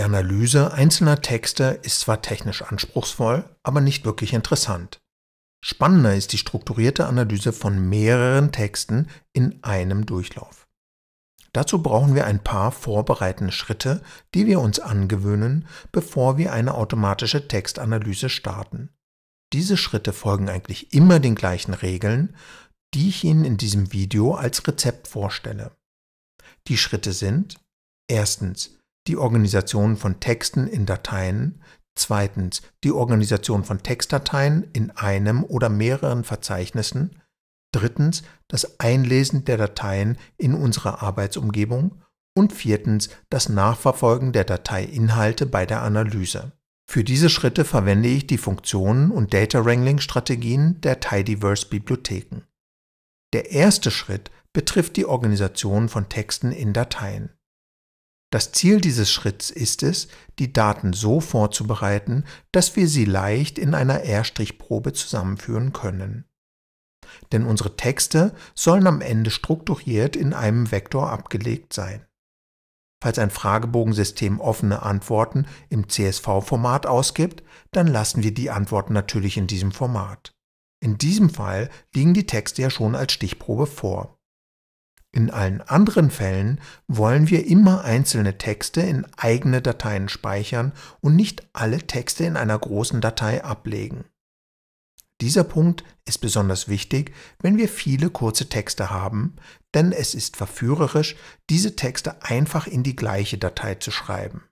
Die Analyse einzelner Texte ist zwar technisch anspruchsvoll, aber nicht wirklich interessant. Spannender ist die strukturierte Analyse von mehreren Texten in einem Durchlauf. Dazu brauchen wir ein paar vorbereitende Schritte, die wir uns angewöhnen, bevor wir eine automatische Textanalyse starten. Diese Schritte folgen eigentlich immer den gleichen Regeln, die ich Ihnen in diesem Video als Rezept vorstelle. Die Schritte sind erstens die Organisation von Texten in Dateien, zweitens die Organisation von Textdateien in einem oder mehreren Verzeichnissen, drittens das Einlesen der Dateien in unserer Arbeitsumgebung und viertens das Nachverfolgen der Dateiinhalte bei der Analyse. Für diese Schritte verwende ich die Funktionen und Data Wrangling Strategien der Tidyverse Bibliotheken. Der erste Schritt betrifft die Organisation von Texten in Dateien. Das Ziel dieses Schritts ist es, die Daten so vorzubereiten, dass wir sie leicht in einer R-Probe zusammenführen können. Denn unsere Texte sollen am Ende strukturiert in einem Vektor abgelegt sein. Falls ein Fragebogensystem offene Antworten im CSV-Format ausgibt, dann lassen wir die Antworten natürlich in diesem Format. In diesem Fall liegen die Texte ja schon als Stichprobe vor. In allen anderen Fällen wollen wir immer einzelne Texte in eigene Dateien speichern und nicht alle Texte in einer großen Datei ablegen. Dieser Punkt ist besonders wichtig, wenn wir viele kurze Texte haben, denn es ist verführerisch, diese Texte einfach in die gleiche Datei zu schreiben.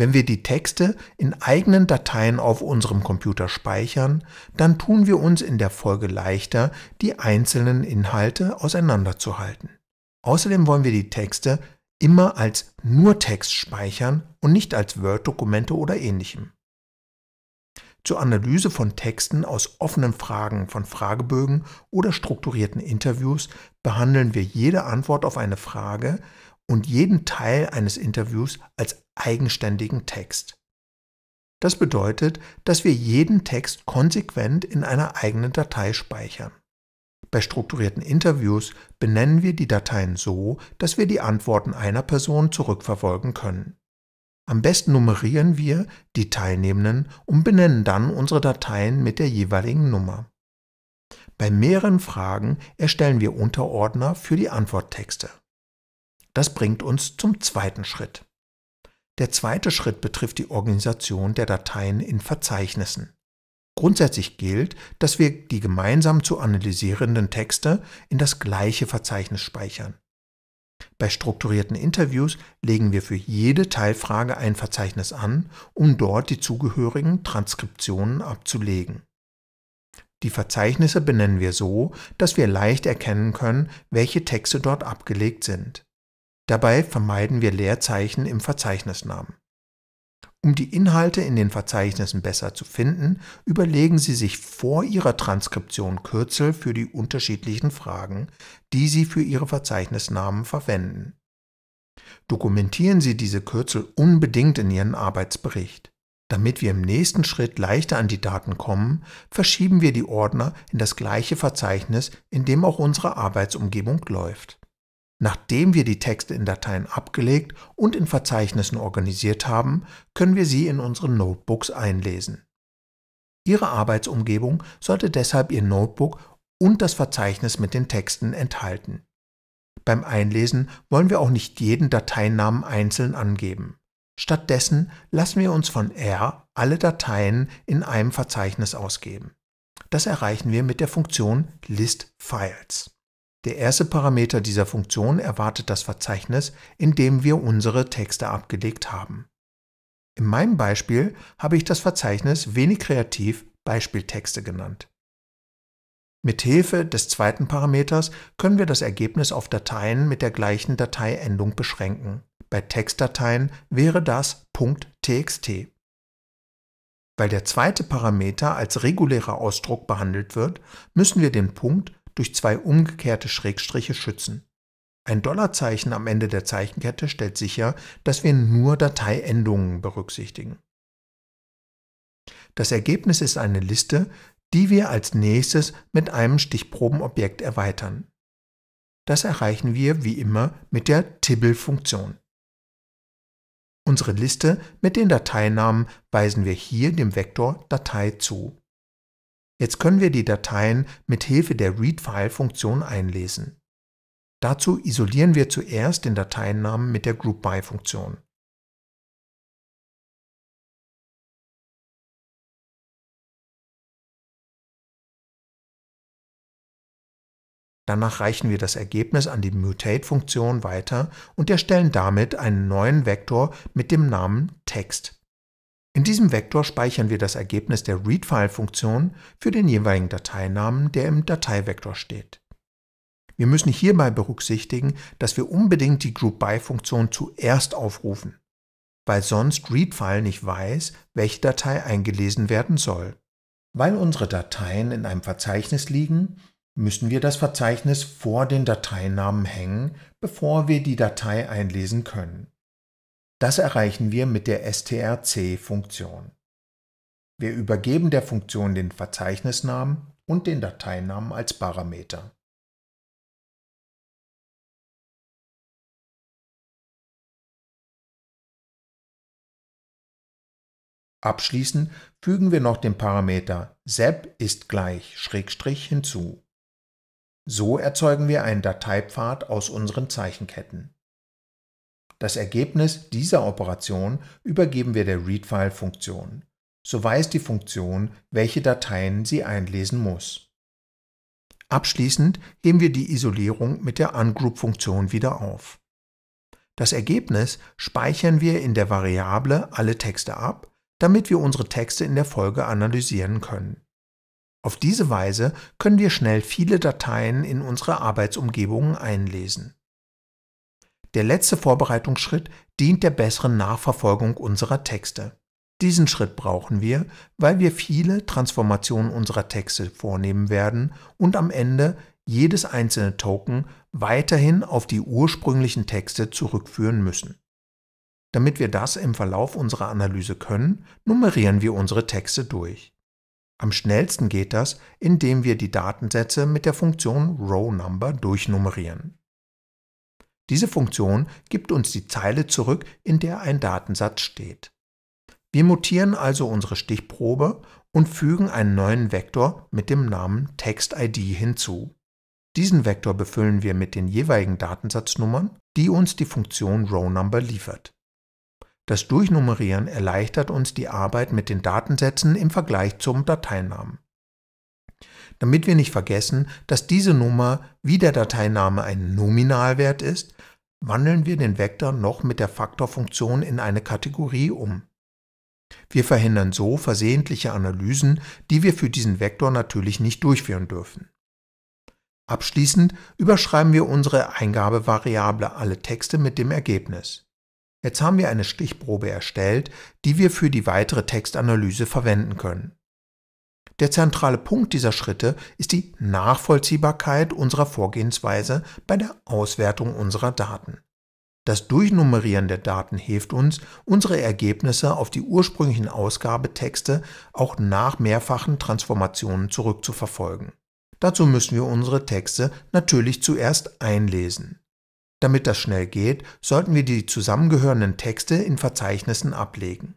Wenn wir die Texte in eigenen Dateien auf unserem Computer speichern, dann tun wir uns in der Folge leichter, die einzelnen Inhalte auseinanderzuhalten. Außerdem wollen wir die Texte immer als nur Text speichern und nicht als Word-Dokumente oder ähnlichem. Zur Analyse von Texten aus offenen Fragen von Fragebögen oder strukturierten Interviews behandeln wir jede Antwort auf eine Frage und jeden Teil eines Interviews als eigenständigen Text. Das bedeutet, dass wir jeden Text konsequent in einer eigenen Datei speichern. Bei strukturierten Interviews benennen wir die Dateien so, dass wir die Antworten einer Person zurückverfolgen können. Am besten nummerieren wir die Teilnehmenden und benennen dann unsere Dateien mit der jeweiligen Nummer. Bei mehreren Fragen erstellen wir Unterordner für die Antworttexte. Das bringt uns zum zweiten Schritt. Der zweite Schritt betrifft die Organisation der Dateien in Verzeichnissen. Grundsätzlich gilt, dass wir die gemeinsam zu analysierenden Texte in das gleiche Verzeichnis speichern. Bei strukturierten Interviews legen wir für jede Teilfrage ein Verzeichnis an, um dort die zugehörigen Transkriptionen abzulegen. Die Verzeichnisse benennen wir so, dass wir leicht erkennen können, welche Texte dort abgelegt sind. Dabei vermeiden wir Leerzeichen im Verzeichnisnamen. Um die Inhalte in den Verzeichnissen besser zu finden, überlegen Sie sich vor Ihrer Transkription Kürzel für die unterschiedlichen Fragen, die Sie für Ihre Verzeichnisnamen verwenden. Dokumentieren Sie diese Kürzel unbedingt in Ihren Arbeitsbericht. Damit wir im nächsten Schritt leichter an die Daten kommen, verschieben wir die Ordner in das gleiche Verzeichnis, in dem auch unsere Arbeitsumgebung läuft. Nachdem wir die Texte in Dateien abgelegt und in Verzeichnissen organisiert haben, können wir sie in unsere Notebooks einlesen. Ihre Arbeitsumgebung sollte deshalb Ihr Notebook und das Verzeichnis mit den Texten enthalten. Beim Einlesen wollen wir auch nicht jeden Dateinamen einzeln angeben. Stattdessen lassen wir uns von R alle Dateien in einem Verzeichnis ausgeben. Das erreichen wir mit der Funktion list files. Der erste Parameter dieser Funktion erwartet das Verzeichnis, in dem wir unsere Texte abgelegt haben. In meinem Beispiel habe ich das Verzeichnis wenig kreativ Beispieltexte genannt. Mit Hilfe des zweiten Parameters können wir das Ergebnis auf Dateien mit der gleichen Dateiendung beschränken. Bei Textdateien wäre das .txt. Weil der zweite Parameter als regulärer Ausdruck behandelt wird, müssen wir den Punkt durch zwei umgekehrte Schrägstriche schützen. Ein Dollarzeichen am Ende der Zeichenkette stellt sicher, dass wir nur Dateiendungen berücksichtigen. Das Ergebnis ist eine Liste, die wir als nächstes mit einem Stichprobenobjekt erweitern. Das erreichen wir wie immer mit der Tibble-Funktion. Unsere Liste mit den Dateinamen weisen wir hier dem Vektor Datei zu. Jetzt können wir die Dateien mit Hilfe der readFile-Funktion einlesen. Dazu isolieren wir zuerst den Dateinamen mit der groupBy-Funktion. Danach reichen wir das Ergebnis an die Mutate-Funktion weiter und erstellen damit einen neuen Vektor mit dem Namen Text. In diesem Vektor speichern wir das Ergebnis der readFile-Funktion für den jeweiligen Dateinamen, der im Dateivektor steht. Wir müssen hierbei berücksichtigen, dass wir unbedingt die GroupBy-Funktion zuerst aufrufen, weil sonst readFile nicht weiß, welche Datei eingelesen werden soll. Weil unsere Dateien in einem Verzeichnis liegen, müssen wir das Verzeichnis vor den Dateinamen hängen, bevor wir die Datei einlesen können. Das erreichen wir mit der strc-Funktion. Wir übergeben der Funktion den Verzeichnisnamen und den Dateinamen als Parameter. Abschließend fügen wir noch den Parameter sep ist gleich Schrägstrich hinzu. So erzeugen wir einen Dateipfad aus unseren Zeichenketten. Das Ergebnis dieser Operation übergeben wir der Readfile-Funktion. So weiß die Funktion, welche Dateien sie einlesen muss. Abschließend heben wir die Isolierung mit der Ungroup-Funktion wieder auf. Das Ergebnis speichern wir in der Variable alle Texte ab, damit wir unsere Texte in der Folge analysieren können. Auf diese Weise können wir schnell viele Dateien in unsere Arbeitsumgebungen einlesen. Der letzte Vorbereitungsschritt dient der besseren Nachverfolgung unserer Texte. Diesen Schritt brauchen wir, weil wir viele Transformationen unserer Texte vornehmen werden und am Ende jedes einzelne Token weiterhin auf die ursprünglichen Texte zurückführen müssen. Damit wir das im Verlauf unserer Analyse können, nummerieren wir unsere Texte durch. Am schnellsten geht das, indem wir die Datensätze mit der Funktion RowNumber durchnummerieren. Diese Funktion gibt uns die Zeile zurück, in der ein Datensatz steht. Wir mutieren also unsere Stichprobe und fügen einen neuen Vektor mit dem Namen TextID hinzu. Diesen Vektor befüllen wir mit den jeweiligen Datensatznummern, die uns die Funktion RowNumber liefert. Das Durchnummerieren erleichtert uns die Arbeit mit den Datensätzen im Vergleich zum Dateinamen damit wir nicht vergessen, dass diese Nummer wie der Dateiname ein Nominalwert ist, wandeln wir den Vektor noch mit der Faktorfunktion in eine Kategorie um. Wir verhindern so versehentliche Analysen, die wir für diesen Vektor natürlich nicht durchführen dürfen. Abschließend überschreiben wir unsere Eingabevariable alle Texte mit dem Ergebnis. Jetzt haben wir eine Stichprobe erstellt, die wir für die weitere Textanalyse verwenden können. Der zentrale Punkt dieser Schritte ist die Nachvollziehbarkeit unserer Vorgehensweise bei der Auswertung unserer Daten. Das Durchnummerieren der Daten hilft uns, unsere Ergebnisse auf die ursprünglichen Ausgabetexte auch nach mehrfachen Transformationen zurückzuverfolgen. Dazu müssen wir unsere Texte natürlich zuerst einlesen. Damit das schnell geht, sollten wir die zusammengehörenden Texte in Verzeichnissen ablegen.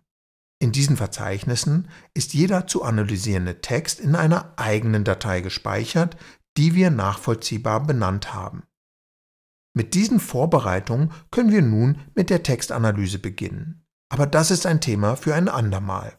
In diesen Verzeichnissen ist jeder zu analysierende Text in einer eigenen Datei gespeichert, die wir nachvollziehbar benannt haben. Mit diesen Vorbereitungen können wir nun mit der Textanalyse beginnen. Aber das ist ein Thema für ein andermal.